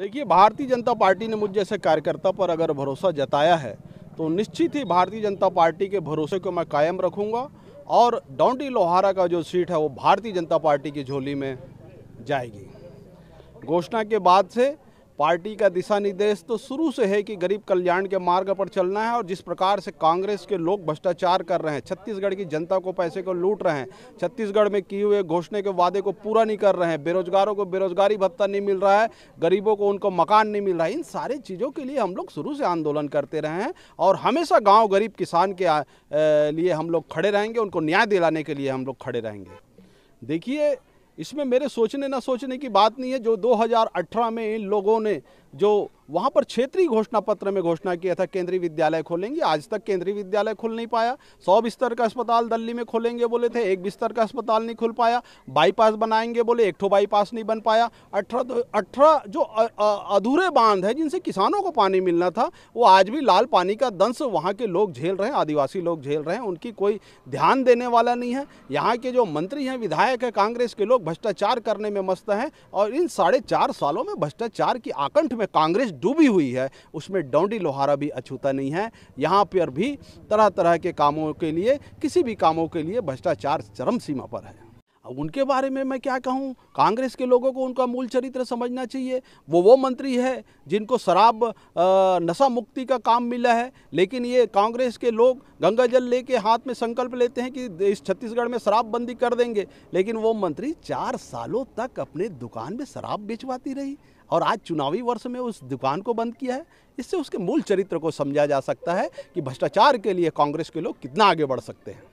देखिए भारतीय जनता पार्टी ने मुझ जैसे कार्यकर्ता पर अगर भरोसा जताया है तो निश्चित ही भारतीय जनता पार्टी के भरोसे को मैं कायम रखूंगा और डोंटी लोहारा का जो सीट है वो भारतीय जनता पार्टी की झोली में जाएगी घोषणा के बाद से पार्टी का दिशा निर्देश तो शुरू से है कि गरीब कल्याण के मार्ग पर चलना है और जिस प्रकार से कांग्रेस के लोग भ्रष्टाचार कर रहे हैं छत्तीसगढ़ की जनता को पैसे को लूट रहे हैं छत्तीसगढ़ में किए हुए घोषणे के वादे को पूरा नहीं कर रहे हैं बेरोजगारों को बेरोजगारी भत्ता नहीं मिल रहा है गरीबों को उनको मकान नहीं मिल रहा है इन सारी चीज़ों के लिए हम लोग शुरू से आंदोलन करते रहे हैं और हमेशा गाँव गरीब किसान के लिए हम लोग खड़े रहेंगे उनको न्याय दिलाने के लिए हम लोग खड़े रहेंगे देखिए इसमें मेरे सोचने ना सोचने की बात नहीं है जो 2018 में इन लोगों ने जो वहाँ पर क्षेत्रीय घोषणा पत्र में घोषणा किया था केंद्रीय विद्यालय खोलेंगे आज तक केंद्रीय विद्यालय खुल नहीं पाया सौ बिस्तर का अस्पताल दिल्ली में खोलेंगे बोले थे एक बिस्तर का अस्पताल नहीं खुल पाया बाईपास बनाएंगे बोले एक ठो बाईपास नहीं बन पाया अठारह अठारह जो अधूरे बांध है जिनसे किसानों को पानी मिलना था वो आज भी लाल पानी का दंश वहाँ के लोग झेल रहे हैं आदिवासी लोग झेल रहे हैं उनकी कोई ध्यान देने वाला नहीं है यहाँ के जो मंत्री हैं विधायक हैं कांग्रेस के लोग भ्रष्टाचार करने में मस्त हैं और इन साढ़े चार सालों में भ्रष्टाचार की आकंठ में कांग्रेस डूबी हुई है उसमें डोंडी लोहारा भी अछूता नहीं है यहाँ पर भी तरह तरह के कामों के लिए किसी भी कामों के लिए भ्रष्टाचार चरम सीमा पर है अब उनके बारे में मैं क्या कहूँ कांग्रेस के लोगों को उनका मूल चरित्र समझना चाहिए वो वो मंत्री है जिनको शराब नशा मुक्ति का काम मिला है लेकिन ये कांग्रेस के लोग गंगा जल के हाथ में संकल्प लेते हैं कि इस छत्तीसगढ़ में शराबबंदी कर देंगे लेकिन वो मंत्री चार सालों तक अपने दुकान में शराब बेचवाती रही और आज चुनावी वर्ष में उस दुकान को बंद किया है इससे उसके मूल चरित्र को समझा जा सकता है कि भ्रष्टाचार के लिए कांग्रेस के लोग कितना आगे बढ़ सकते हैं